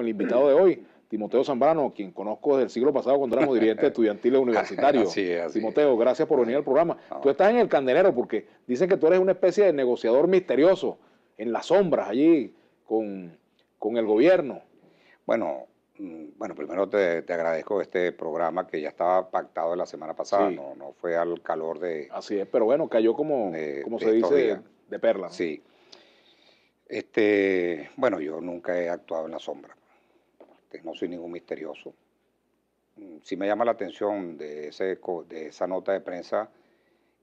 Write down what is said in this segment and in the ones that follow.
El invitado de hoy, Timoteo Zambrano, quien conozco desde el siglo pasado cuando éramos dirigentes estudiantiles universitarios. Timoteo, gracias por venir al programa. Tú estás en el candelero porque dicen que tú eres una especie de negociador misterioso, en las sombras allí, con, el gobierno. Bueno, mm, bueno, primero te, agradezco este programa que ya estaba pactado la semana pasada, no, fue al calor de... Así es, pero bueno, cayó como, como se dice, de perla. Sí. Este, bueno, yo nunca he actuado en la sombra no soy ningún misterioso. Mm, sí me llama la atención de, ese, de esa nota de prensa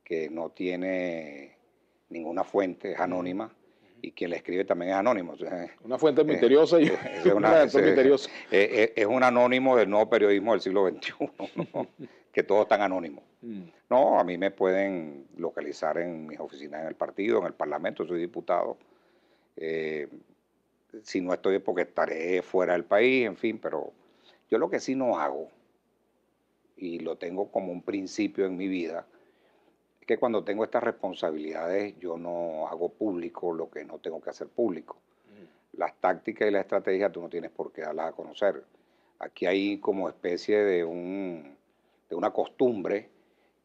que no tiene ninguna fuente, es anónima, y quien la escribe también es anónimo. Una fuente misteriosa es, es, un anónimo del nuevo periodismo del siglo XXI, que todos están anónimos. Mm. No, a mí me pueden localizar en mis oficinas en el partido, en el Parlamento, soy diputado. Eh, si no estoy porque estaré fuera del país, en fin, pero yo lo que sí no hago, y lo tengo como un principio en mi vida, es que cuando tengo estas responsabilidades yo no hago público lo que no tengo que hacer público. Mm. Las tácticas y la estrategia tú no tienes por qué darlas a conocer. Aquí hay como especie de, de una costumbre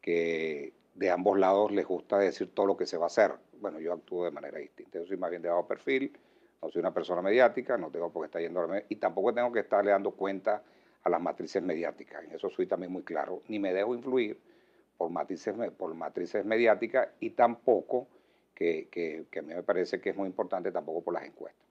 que de ambos lados les gusta decir todo lo que se va a hacer. Bueno, yo actúo de manera distinta, yo soy más bien de bajo perfil, no soy una persona mediática, no tengo por qué estar yendo a la y tampoco tengo que estarle dando cuenta a las matrices mediáticas. En eso soy también muy claro. Ni me dejo influir por matrices, por matrices mediáticas y tampoco, que, que a mí me parece que es muy importante, tampoco por las encuestas.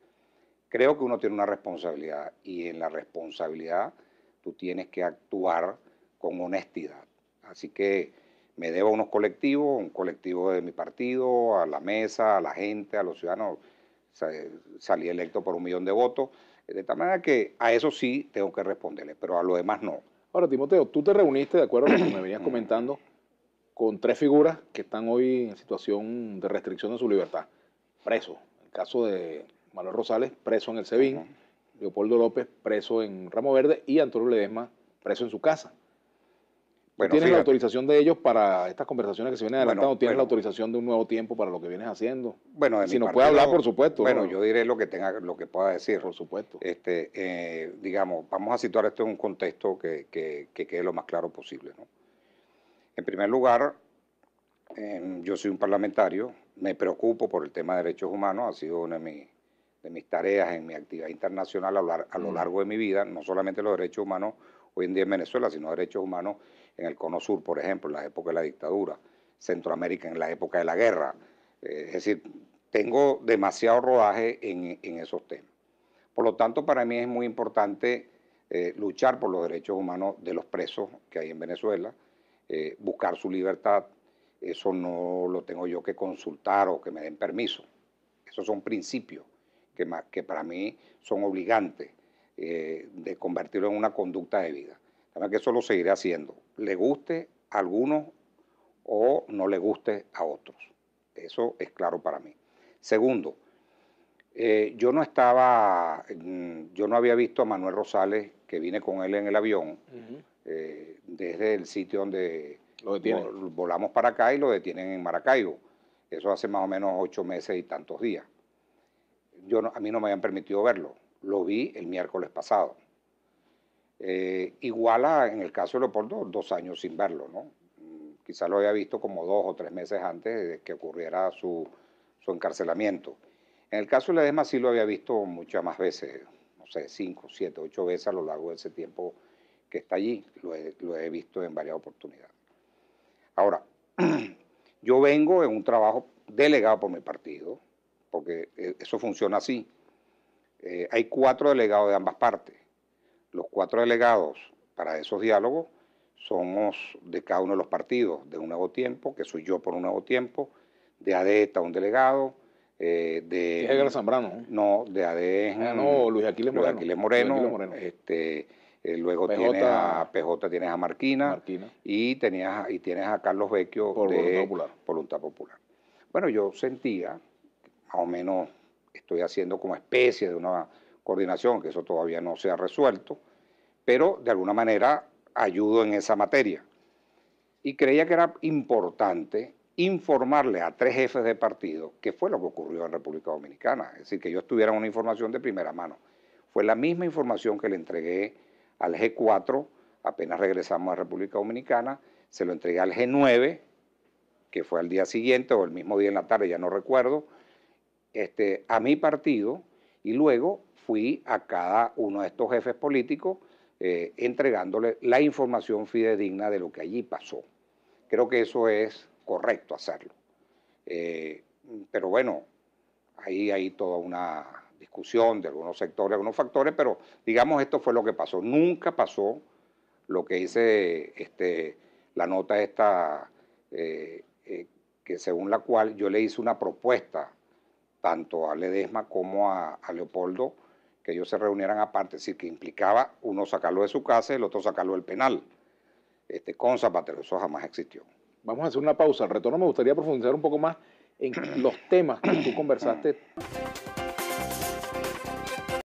Creo que uno tiene una responsabilidad y en la responsabilidad tú tienes que actuar con honestidad. Así que me debo a unos colectivos, un colectivo de mi partido, a la mesa, a la gente, a los ciudadanos salí electo por un millón de votos. De tal manera que a eso sí tengo que responderle, pero a lo demás no. Ahora, Timoteo, tú te reuniste, de acuerdo a lo que me venías mm. comentando, con tres figuras que están hoy en situación de restricción de su libertad. preso El caso de Manuel Rosales, preso en el SEBIN, Leopoldo López, preso en Ramo Verde, y Antonio Ledesma, preso en su casa. ¿Tienes la autorización de ellos para estas conversaciones que se vienen adelantando? Tiene ¿Tienes la autorización de un nuevo tiempo para lo que vienes haciendo? Bueno, si nos puede hablar, por supuesto. Bueno, yo diré lo que tenga, lo que pueda decir. Por supuesto. Este, eh, digamos, vamos a situar esto en un contexto que, que, quede lo más claro posible. ¿no? En primer lugar, em, yo soy un parlamentario, me preocupo por el tema de derechos humanos, ha sido una de, mis de mis tareas en mi actividad internacional a lo mm. largo de mi vida, no solamente los derechos humanos hoy en día en Venezuela, sino derechos humanos en el Cono Sur, por ejemplo, en la época de la dictadura, Centroamérica en la época de la guerra. Eh, es decir, tengo demasiado rodaje en, esos temas. Por lo tanto, para mí es muy importante eh, luchar por los derechos humanos de los presos que hay en Venezuela, eh, buscar su libertad. Eso no lo tengo yo que consultar o que me den permiso. Esos son principios que, que para mí son obligantes. Eh, de convertirlo en una conducta de vida. que eso lo seguiré haciendo, le guste a algunos o no le guste a otros. Eso es claro para mí. Segundo, eh, yo no estaba, mm, yo no había visto a Manuel Rosales, que vine con él en el avión, eh, desde el sitio donde volamos para acá y lo detienen en Maracaibo. Eso hace más o menos ocho meses y tantos días. Yo a mí no me habían permitido verlo. Lo vi el miércoles pasado. Eh, igual a, en el caso de Leopoldo, dos años sin verlo, ¿no? Mm, quizá lo había visto como dos o tres meses antes de que ocurriera su, su encarcelamiento. En el caso de Ledesma sí lo había visto muchas más veces, no sé, cinco, siete, ocho veces a lo largo de ese tiempo que está allí. Lo he, lo he visto en varias oportunidades. Ahora, yo vengo en un trabajo delegado por mi partido, porque eh, eso funciona así. Eh, hay cuatro delegados de ambas partes. Los cuatro delegados para esos diálogos somos de cada uno de los partidos, de un nuevo tiempo, que soy yo por un nuevo tiempo, de ADE está un delegado, eh, de... Edgar Zambrano. No, de ADE ah, no, Luis Aquiles Moreno. Luis Aquiles Moreno, este, eh, luego PJ, tienes a PJ, tienes a Marquina, Y, tenías, y tienes a Carlos Vecchio por de Voluntad Popular. Voluntad Popular. Bueno, yo sentía, más o menos estoy haciendo como especie de una coordinación, que eso todavía no se ha resuelto, pero de alguna manera ayudo en esa materia. Y creía que era importante informarle a tres jefes de partido qué fue lo que ocurrió en República Dominicana, es decir, que ellos tuvieran una información de primera mano. Fue la misma información que le entregué al G4, apenas regresamos a República Dominicana, se lo entregué al G9, que fue al día siguiente o el mismo día en la tarde, ya no recuerdo, este, a mi partido y luego fui a cada uno de estos jefes políticos eh, entregándole la información fidedigna de lo que allí pasó. Creo que eso es correcto hacerlo. Eh, pero bueno, ahí hay toda una discusión de algunos sectores, algunos factores, pero digamos esto fue lo que pasó. Nunca pasó lo que dice este, la nota esta, eh, que según la cual yo le hice una propuesta tanto a Ledesma como a, Leopoldo, que ellos se reunieran aparte, es decir, que implicaba uno sacarlo de su casa y el otro sacarlo del penal, este, con Zapatero, eso jamás existió. Vamos a hacer una pausa, al retorno me gustaría profundizar un poco más en los temas que tú conversaste.